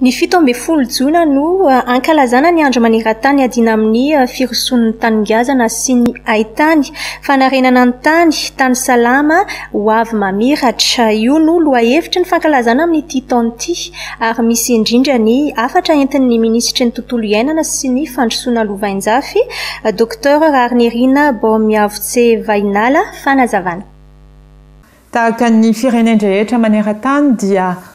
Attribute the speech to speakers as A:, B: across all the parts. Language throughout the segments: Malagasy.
A: ny fitombe folojona no uh, ankalazana ny andro manerantany adina amin'ny uh, firosonn'ny taningazana sy ny haitany fanarenana any tany tany salama ho avy mamiratra io no loahevitra ny fankalazana amin'ny titaonty ary misy indrindra ny afatra entin''ny minisitry ny tontolo iainana sy ny fandrosoana lovainjafy uh, dokter rarinerina bomiavotse vainala fanazavanatahakany
B: firenendra etraaneratany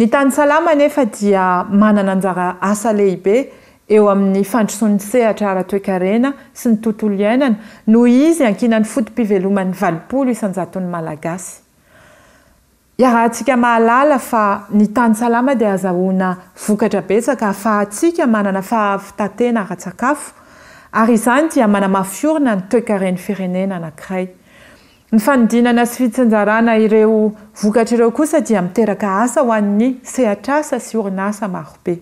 B: ny tany salama nefa dia manana anjara asa lehibe eo amin'ny fandroson'ny sehatra ara-toekarena sy ny tontolo iainana noho izy ankinan'ny fotompiveloman'ny valipolo isanjaton'ny malagasy iarahantsika mahalala fa ny tany salama di azahoana vokatra besaka hfa atsika manana fahafitatena ara-tsakafo ary izany dia mana mafiorina ny toekareny firenena anakiray ny fanodinana sy fitsanjarana ireo vokatraireo kosa dia miteraka asa hoan'ny sehatrasa sy orina asaarobey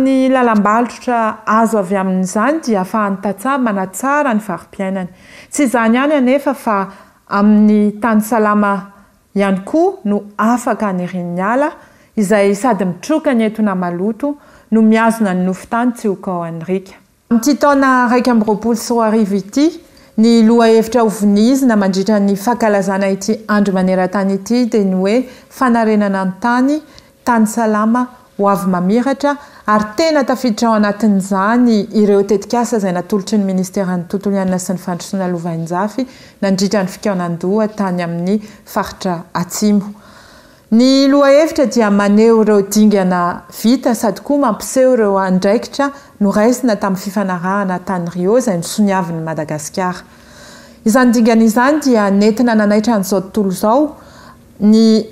B: ny llabaotra azo avy amin'izany diafa ntatsa manatsara ny varopiainany tsy izany any anefa fa amin'ny tany salama ihany koa no afaka ny rinyala izay sady mitroka ny entona maloto no miazona ny nofotany tsy ho kao anyrika mity taona raikyami'nyroapoly sy roarivaity ny loha hevitra ovinizy na mandritra ny fahakalazana ity andro manerantany ity dia ny oe fanarenana ny tany tany salama ho avy mameratra ary tena tafiditra ao anatin'izany ireo tetik asa izay natolotry ny ministerany tontolo ianina sy ny fandrosoana lovainjafy nandritra ny fikanandoha tany amin'ny faritra atsimbo ny loha eiradia maneo reo dinganaya amse eoroantiyinaahantanyr ay nsonyainyadaaaiein naarony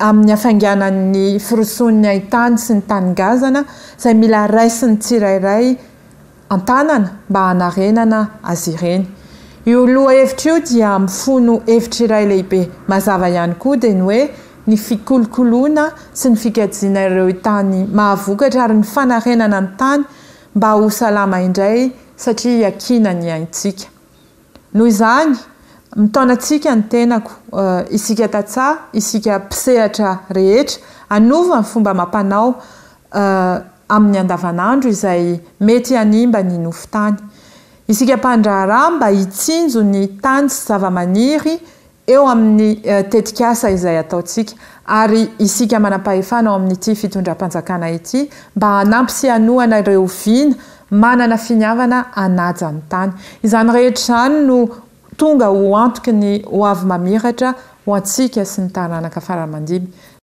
B: ayangananny firosonnyaitany sy ny tanygaznaay i asiny sayayna anarenana azrenyoa irodimiono hevitrairay lehibe mazava iany oa de ny oe sy ny kiaeo itanymahavokatra ary ny fanarenana ny tany mba hoslama indray satria iakinany aitsika noho izany mitaonaatsika ny tenako eh, isika tatsa isika mpisehatra rehetra anovanyfomba mampanaoamin'ny eh, andavanandro izay mety animba ny nofotany isika mpandrara mba hitsinjo ny tany sy zavamaniry eo amin'ny eh, tetik asa izay ataotsika ary isika manam-pahefanao amin'n'ity fitondra-panjakana ity mba hanampy sy hanoana ireo vina manana finiavana anajany tany izany rehetraizany no tonga ho antoky ny ho avy mamiratra ho antsiaka sy ny taranakafaramandiby